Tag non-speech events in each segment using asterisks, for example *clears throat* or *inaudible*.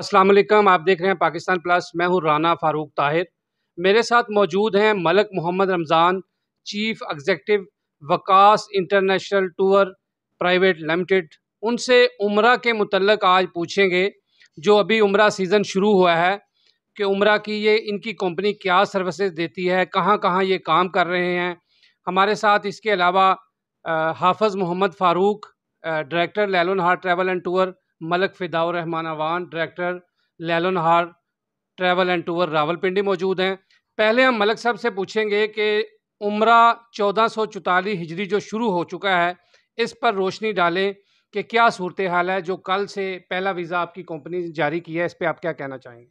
असलम आप देख रहे हैं पाकिस्तान प्लस मैं हूं राना फारूक ताहिर मेरे साथ मौजूद हैं Malik Mohammad Ramzan chief executive Waqas international tour private limited उनसे उम्र के मतलब आज पूछेंगे जो अभी उम्र सीज़न शुरू हुआ है कि उम्र की ये इनकी कंपनी क्या सर्विसेज देती है कहाँ कहाँ ये काम कर रहे हैं हमारे साथ इसके अलावा हाफज़ मोहम्मद फ़ारूक डायरेक्टर लेलोन हार्ट travel and tour Malik Fidaur Rehman Awan director Lailonahar travel and tour Rawalpindi मौजूद हैं पहले हम मलक साहब से पूछेंगे कि उम्र चौदह सौ चौतालीस हिजरी जो शुरू हो चुका है इस पर रोशनी डालें कि क्या सूरत हाल है जो कल से पहला वीज़ा आपकी कंपनी ने जारी किया है इस पर आप क्या कहना चाहेंगे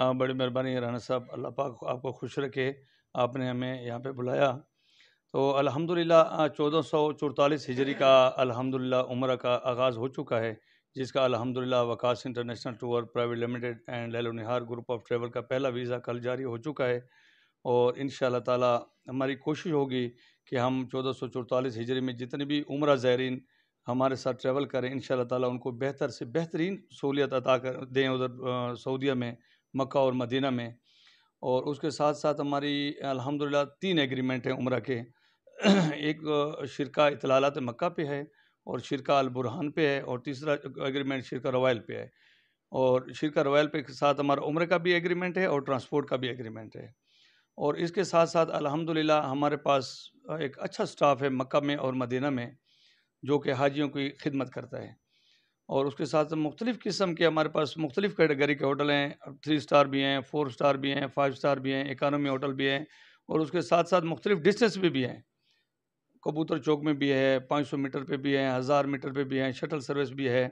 आ, बड़ी मेहरबानी राना साहब अल्लाह पाक आपको खुश रखे आपने हमें यहाँ पे बुलाया तो अल्हम्दुलिल्लाह चौदह सौ चौतालीस हिजरी का अल्हम्दुलिल्लाह उम्र का आगाज़ हो चुका है जिसका अलहमदिल्ला Waqas international tour private limited and लहलो निहार ग्रुप ऑफ ट्रैवल का पहला वीज़ा कल जारी हो चुका है और इन ताला हमारी कोशिश होगी कि हम चौदह सौ चौतालीस हिजरी में जितने भी उम्र ज़ायरीन हमारे साथ ट्रैवल करें इन ताला उनको बेहतर से बेहतरीन सहूलियत अदा कर दें उधर सऊदिया में मक्का और मदीना में और उसके साथ साथ हमारी अलहमदिल्ला तीन एग्रीमेंट हैं उम्र के *clears throat* एक शिरका इतलात मक् पे है और शिरका अल बुरहान पे है और तीसरा एग्रीमेंट शिरका रवायल पे है और शिरका रवायल पे के साथ हमारा उम्र का भी एग्रीमेंट है और ट्रांसपोर्ट का भी एग्रीमेंट है और इसके साथ साथ अल्हम्दुलिल्लाह हमारे पास एक अच्छा स्टाफ है मक्का में और मदीना में जो कि हाजियों की खिदमत करता है और उसके साथ मुख्तलिफ़ किस्म के हमारे पास मुख्तलिफ़ कैटेगरी के होटल हैं थ्री स्टार भी हैं फोर स्टार भी हैं फाइव स्टार भी हैं इकानमी होटल भी हैं और उसके साथ साथ मुख्तलिफ़ डिस्टेंस भी, भी हैं कबूतर चौक में भी है 500 मीटर पे भी है हज़ार मीटर पे भी है शटल सर्विस भी है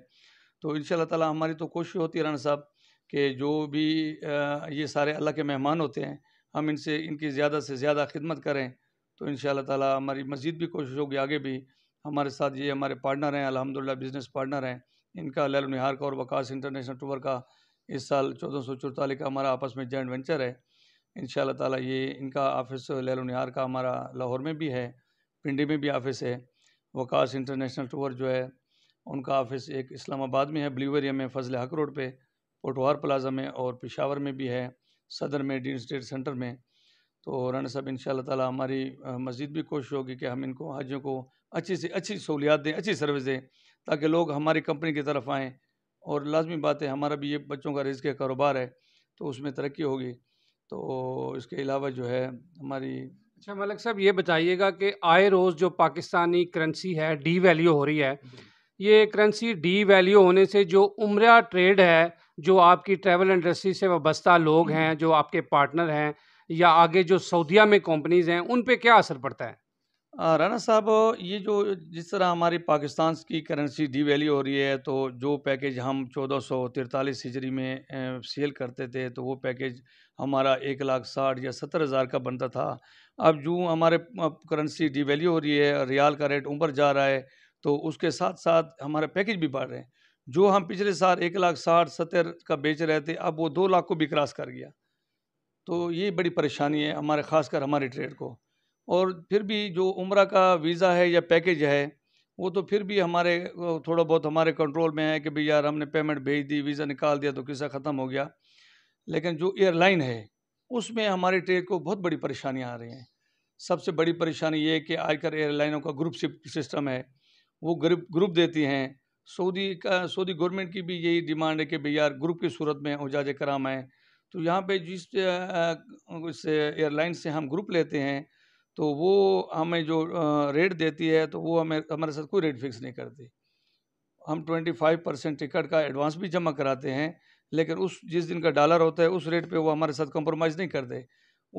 तो इन ताला हमारी तो कोशिश होती है राना साहब कि जो भी ये सारे अल्लाह के मेहमान होते हैं हम इनसे इनकी ज़्यादा से ज़्यादा खिदमत करें तो इन ताला हमारी मज़ीद भी कोशिश होगी आगे भी हमारे साथ ये हमारे पार्टनर हैं अलहमदिल्ला बिज़नेस पार्टनर हैं इनका लैल निहार का और वकास इंटरनेशनल टूर का इस साल चौदह सौ चौतालीस का हमारा आपस में जॉइंट वेंचर है इन ताला ये इनका ऑफिस लैल निहार का हमारा लाहौर में भी है पिंडी में भी ऑफिस है वकास इंटरनेशनल टूर जो है उनका ऑफिस एक इस्लामाबाद में है ब्लू एरिया में फजल हक रोड पे पोटवार प्लाजा में और पेशावर में भी है सदर में डीन स्टेट सेंटर में तो राना साहब इन ताला हमारी मज़ीद भी कोशिश होगी कि हम इनको हाजियों को अच्छी से अच्छी सहूलियात दें अच्छी सर्विस दें ताकि लोग हमारी कंपनी की तरफ आएँ और लाजमी बात है हमारा भी ये बच्चों का रिज कारोबार है तो उसमें तरक्की होगी तो इसके अलावा जो है हमारी अच्छा मलिक साहब ये बताइएगा कि आए रोज़ जो पाकिस्तानी करेंसी है डी वैल्यू हो रही है ये करेंसी डी वैल्यू होने से जो उम्र ट्रेड है जो आपकी ट्रैवल इंडस्ट्री से वाबस्ता लोग हैं जो आपके पार्टनर हैं या आगे जो सऊदिया में कंपनीज हैं उन पे क्या असर पड़ता है राना साहब ये जो जिस तरह हमारी पाकिस्तान की करेंसी डी वैल्यू हो रही है तो जो पैकेज हम चौदह सौ तिरतालीस हिजरी में सेल करते थे तो वो पैकेज हमारा एक लाख साठ या सत्तर हज़ार का बनता था अब जो हमारे करेंसी डिवैल्यू हो रही है रियाल का रेट ऊपर जा रहा है तो उसके साथ साथ हमारे पैकेज भी बढ़ रहे हैं जो हम पिछले साल एक लाख साठ सत्तर का बेच रहे थे अब वो दो लाख को भी क्रॉस कर गया तो ये बड़ी परेशानी है हमारे खासकर हमारे ट्रेड को और फिर भी जो उम्र का वीज़ा है या पैकेज है वो तो फिर भी हमारे थोड़ा बहुत हमारे कंट्रोल में है कि भाई यार हमने पेमेंट भेज दी वीज़ा निकाल दिया तो किसा ख़त्म हो गया लेकिन जो एयरलाइन है उसमें हमारे ट्रेड को बहुत बड़ी परेशानियाँ आ रही हैं सबसे बड़ी परेशानी ये है कि आजकल एयरलाइनों का ग्रुप सिस्टम है वो ग्रुप ग्रुप देती हैं सऊदी का सऊदी गवर्नमेंट की भी यही डिमांड है कि भाई यार ग्रुप की सूरत में उजाज कराम आएँ तो यहाँ पे जिस एयरलाइन से हम ग्रुप लेते हैं तो वो हमें जो रेट देती है तो वो हमें हमारे साथ कोई रेट फिक्स नहीं करती हम ट्वेंटी फाइव परसेंट टिकट का एडवांस भी जमा कराते हैं लेकिन उस जिस दिन का डॉलर होता है उस रेट पे वो हमारे साथ कंप्रोमाइज़ नहीं करते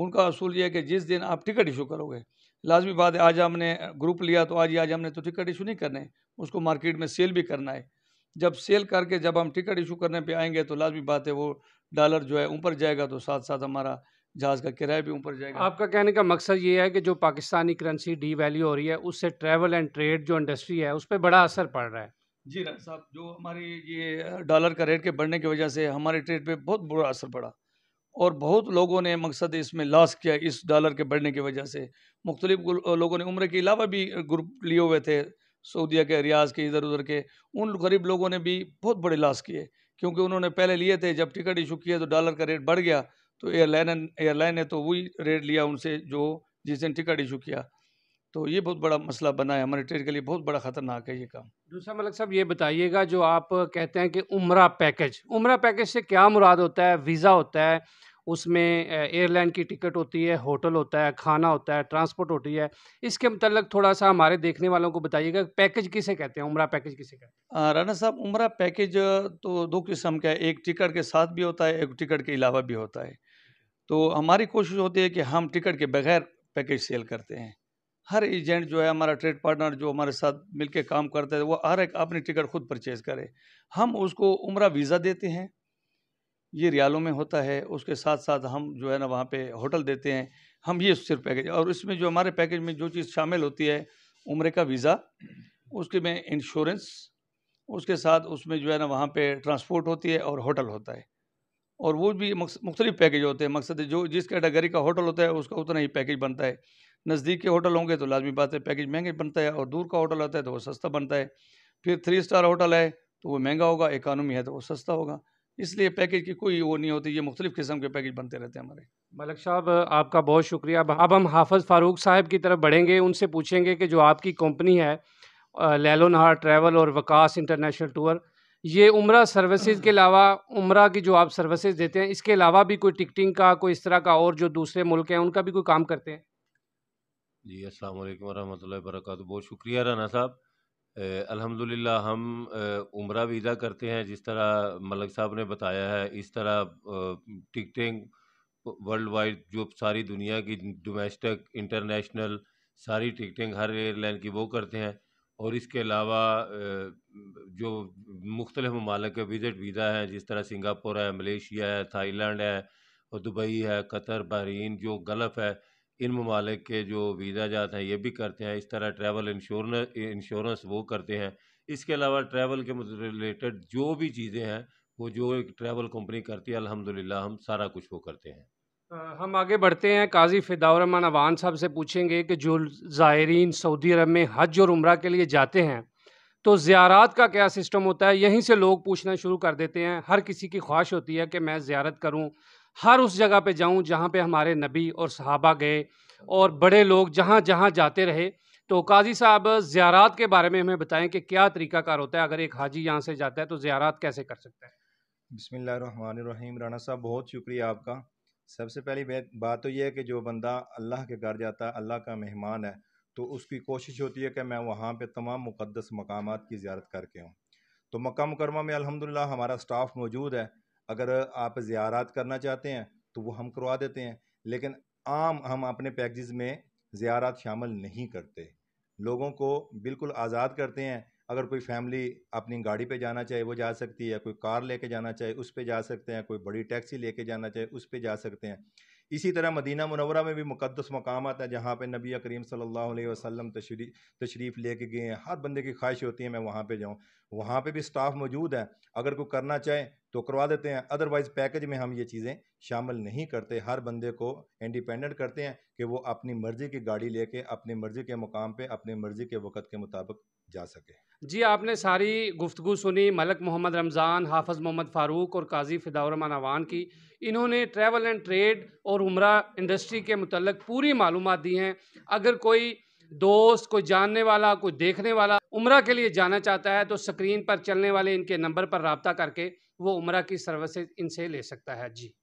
उनका असूल यह है कि जिस दिन आप टिकट इशू करोगे लाजमी बात है आज हमने ग्रुप लिया तो आज आज हमने तो टिकट इशू नहीं करने उसको मार्केट में सेल भी करना है जब सेल करके जब हम टिकट इशू करने पर आएंगे तो लाजमी बात है वो डॉलर जो है ऊपर जाएगा तो साथ साथ हमारा जहाज़ का किराया भी ऊपर जाएगा आपका कहने का मकसद ये है कि जो पाकिस्तानी करेंसी डी वैल्यू हो रही है उससे ट्रैवल एंड ट्रेड जो इंडस्ट्री है उस पर बड़ा असर पड़ रहा है जी राज साहब जो हमारे ये डॉलर का रेट के बढ़ने की वजह से हमारे ट्रेड पे बहुत बुरा असर पड़ा और बहुत लोगों ने मकसद इसमें लॉस किया इस डॉलर के बढ़ने की वजह से मुख्तलिफ लोगों ने उम्र के अलावा भी ग्रुप लिए हुए थे सऊदिया के रियाज के इधर उधर के उन गरीब लोगों ने भी बहुत बड़े लॉस किए क्योंकि उन्होंने पहले लिए थे जब टिकट इशू किया तो डॉलर का रेट बढ़ गया तो एयरलाइन एयरलाइन ने तो वही रेट लिया उनसे जो जिसने टिकट इशू किया तो ये बहुत बड़ा मसला बना है हमारे ट्रेड के लिए बहुत बड़ा ख़तरनाक है ये काम दूसरा मलक साहब ये बताइएगा जो आप कहते हैं कि उम्र पैकेज उम्र पैकेज से क्या मुराद होता है वीज़ा होता है उसमें एयरलाइन की टिकट होती है होटल होता है खाना होता है ट्रांसपोर्ट होती है इसके मतलब थोड़ा सा हमारे देखने वालों को बताइएगा पैकेज किसे कहते हैं उम्र पैकेज किसे कहते हैं राना साहब उम्र पैकेज तो दो किस्म का है एक टिकट के साथ भी होता है एक टिकट के अलावा भी होता है तो हमारी कोशिश होती है कि हम टिकट के बगैर पैकेज सेल करते हैं हर एजेंट जो है हमारा ट्रेड पार्टनर जो हमारे साथ मिलकर काम करता है वो हर एक अपनी टिकट खुद परचेज करे हम उसको उम्र वीज़ा देते हैं ये रियालों में होता है उसके साथ साथ हम जो है ना वहाँ पे होटल देते हैं हम ये सिर्फ पैकेज और इसमें जो हमारे पैकेज में जो चीज़ शामिल होती है उम्र का वीज़ा उसके में इंश्योरेंस उसके साथ उसमें जो है ना वहाँ पे ट्रांसपोर्ट होती है और होटल होता है और वो भी मुख्तलिफ पैकेज होते हैं मकसद जो जिस कैटेगरी का होटल होता है उसका उतना ही पैकेज बनता है नज़दीक के होटल होंगे तो लाजमी बात है पैकेज महंगे बनता है और दूर का होटल आता है तो वो सस्ता बनता है फिर थ्री स्टार होटल है तो वो महंगा होगा इकानमी है तो वो सस्ता होगा इसलिए पैकेज की कोई वो नहीं होती ये मुख्तलिफ़ किस्म के पैकेज बनते रहते हैं हमारे मलिक साहब आपका बहुत शुक्रिया अब हम हाफज फारूक साहब की तरफ बढ़ेंगे उनसे पूछेंगे कि जो आपकी कंपनी है लेलो नहार ट्रैवल और वकास इंटरनेशनल टूर ये उम्र सर्विसेज के अलावा उम्र की जो आप सर्विसेज देते हैं इसके अलावा भी कोई टिकटिंग का कोई इस तरह का और जो दूसरे मुल्क हैं उनका भी कोई काम करते हैं जी अस्सलाम वालेकुम वरहमतुल्लाहि वबरकातुहू बहुत शुक्रिया राना साहब अल्हम्दुलिल्लाह हम उम्र वीज़ा करते हैं जिस तरह मलक साहब ने बताया है इस तरह टिकटें वर्ल्ड वाइड जो सारी दुनिया की डोमेस्टिक इंटरनेशनल सारी टिकटें हर एयरलाइन की वो करते हैं और इसके अलावा जो मुख्तलिफ ममालक के विज़िट वीज़ा हैं जिस तरह सिंगापुर है मलेशिया है थाईलैंड है और दुबई है कतर बहरीन जो गल्फ़ है इन ममालिक के जो वीज़ा जात हैं ये भी करते हैं इस तरह ट्रैवल इंश्योरेंस इंश्योरेंस वो करते हैं इसके अलावा ट्रैवल के रिलेटेड जो भी चीज़ें हैं वो जो एक ट्रैवल कंपनी करती है अल्हम्दुलिल्लाह हम सारा कुछ वो करते हैं हम आगे बढ़ते हैं काजी फिदाउरमान अवान साहब से पूछेंगे कि जो ज़ायरीन सऊदी अरब में हज और उम्र के लिए जाते हैं तो ज़्यारात का क्या सिस्टम होता है यहीं से लोग पूछना शुरू कर देते हैं हर किसी की ख्वाहिश होती है कि मैं ज़्यारत करूं हर उस जगह पे जाऊं जहाँ पे हमारे नबी और सहाबा गए और बड़े लोग जहाँ जहाँ जाते रहे तो काजी साहब ज़्यारात के बारे में हमें बताएं कि क्या तरीक़ाकार होता है अगर एक हाजी यहाँ से जाता है तो ज़्यारात कैसे कर सकता है बसमिल राना साहब बहुत शुक्रिया आपका सबसे पहली बात तो यह है कि जो बंदा अल्लाह के घर जाता है अल्लाह का मेहमान है तो उसकी कोशिश होती है कि मैं वहाँ पर तमाम मुक़दस मकाम की ज्यारत करके आऊँ तो मक्का मुकरमा में अलहमदिल्ला हमारा स्टाफ़ मौजूद है अगर आप ज़्यारत करना चाहते हैं तो वो हम करवा देते हैं लेकिन आम हम अपने पैकेज में ज़्यारत शामिल नहीं करते लोगों को बिल्कुल आज़ाद करते हैं अगर कोई फैमिली अपनी गाड़ी पे जाना चाहे वो जा सकती है कोई कार लेके जाना चाहे उस पे जा सकते हैं कोई बड़ी टैक्सी लेके जाना चाहे उस पे जा सकते हैं इसी तरह मदीना मुनवरा में भी मुकदस मकाम है जहाँ पर नबी करीम सल्लल्लाहु अलैहि वसल्लम तशरी तशरीफ़ लेके गए हैं हर बंदे की ख्वाहिश होती है मैं वहाँ पर जाऊँ वहाँ पे भी स्टाफ मौजूद है अगर कोई करना चाहे तो करवा देते हैं अदरवाइज़ पैकेज में हम ये चीज़ें शामिल नहीं करते हर बंदे को इंडिपेंडेंट करते हैं कि वो अपनी मर्ज़ी की गाड़ी लेके अपनी मर्ज़ी के मुकाम पे अपनी मर्ज़ी के वक़्त के मुताबिक जा सके जी आपने सारी गुफ्तु सुनी मलक मोहम्मद रमज़ान हाफज मोहम्मद फ़ारूक और काजी फ़िदाउरमान अवान की इन्होंने ट्रैवल एंड ट्रेड और उम्र इंडस्ट्री के मतलब पूरी मालूम दी हैं अगर कोई दोस्त कोई जानने वाला कोई देखने वाला उम्र के लिए जाना चाहता है तो स्क्रीन पर चलने वाले इनके नंबर पर रबता करके वो उम्र की सर्विसेज इनसे ले सकता है जी